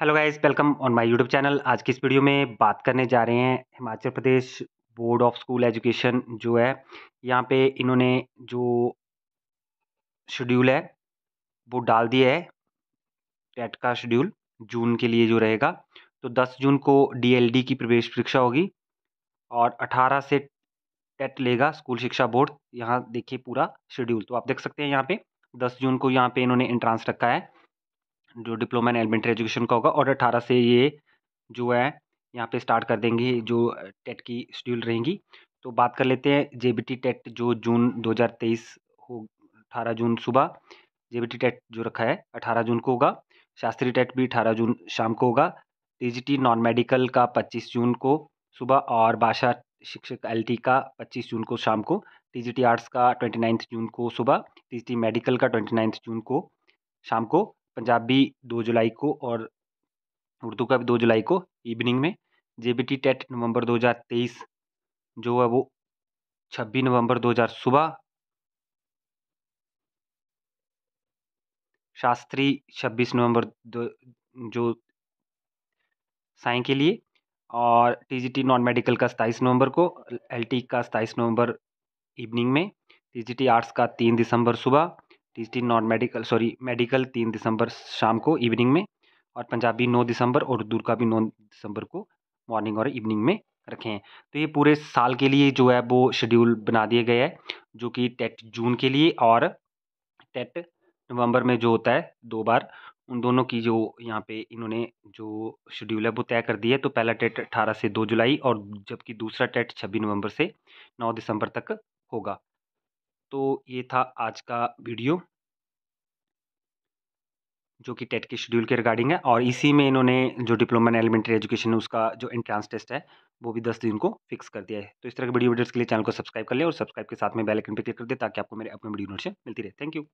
hello guys welcome on my YouTube channel आज की इस वीडियो में बात करने जा रहे हैं Himachal Pradesh board of school education जो है यहाँ पे इन्होंने जो शेड्यूल है वो डाल दिया है टेट का शेड्यूल जून के लिए जो रहेगा तो 10 जून को डीएलडी की प्रवेश परीक्षा होगी और 18 से टेट लेगा स्कूल शिक्षा बोर्ड यहाँ देखिए पूरा शेड्यूल तो आप देख सकते हैं यहाँ पर दस जून को यहाँ पर इन्होंने एंट्रांस रखा है जो डिप्लोमा इन एलिमेंट्री एजुकेशन का होगा और अठारह से ये जो है यहाँ पे स्टार्ट कर देंगे जो टेट की शेड्यूल रहेंगी तो बात कर लेते हैं टी टेट जो जून 2023 हो अठारह जून सुबह टी टेट जो रखा है अठारह जून को होगा शास्त्री टेट भी अठारह जून शाम को होगा टी नॉन मेडिकल का पच्चीस जून को सुबह और भाषा शिक्षक एल का पच्चीस जून को शाम को टी आर्ट्स का ट्वेंटी जून को सुबह टी मेडिकल का ट्वेंटी जून को शाम को पंजाबी दो जुलाई को और उर्दू का भी दो जुलाई को इवनिंग में जे बी टी टेट नवंबर 2023 जो है वो 26 नवंबर 2000 सुबह शास्त्री 26 नवंबर जो साइं के लिए और टीजीटी नॉन मेडिकल का 27 नवंबर को एलटी का 27 नवंबर इवनिंग में टीजीटी आर्ट्स का 3 दिसंबर सुबह T non medical sorry medical तीन दिसंबर शाम को इवनिंग में और पंजाबी नौ दिसंबर और उर्दू का भी नौ दिसंबर को मॉर्निंग और इवनिंग में रखें तो ये पूरे साल के लिए जो है वो शेड्यूल बना दिया गया है जो कि टेट जून के लिए और टेट नवंबर में जो होता है दो बार उन दोनों की जो यहाँ पे इन्होंने जो शेड्यूल है वो तय कर दी है तो पहला टेट अठारह से दो जुलाई और जबकि दूसरा टेट छब्बीस नवंबर से नौ दिसंबर तक होगा तो ये था आज का वीडियो जो कि टेट के शेड्यूल के रिगार्डिंग है और इसी में इन्होंने जो डिप्लोमा इन एलिमेंट्री एजुकेशन है उसका जो एंट्रांस टेस्ट है वो भी दस दिन को फिक्स कर दिया है तो इस तरह के वीडियो वीडियोस के लिए चैनल को सब्सक्राइब कर लें और सब्सक्राइब के साथ में बेल आइकन पर क्लिक कर दें ताकि आपको मेरे अपने वीडियो नोट मिलती रहे थैंक यू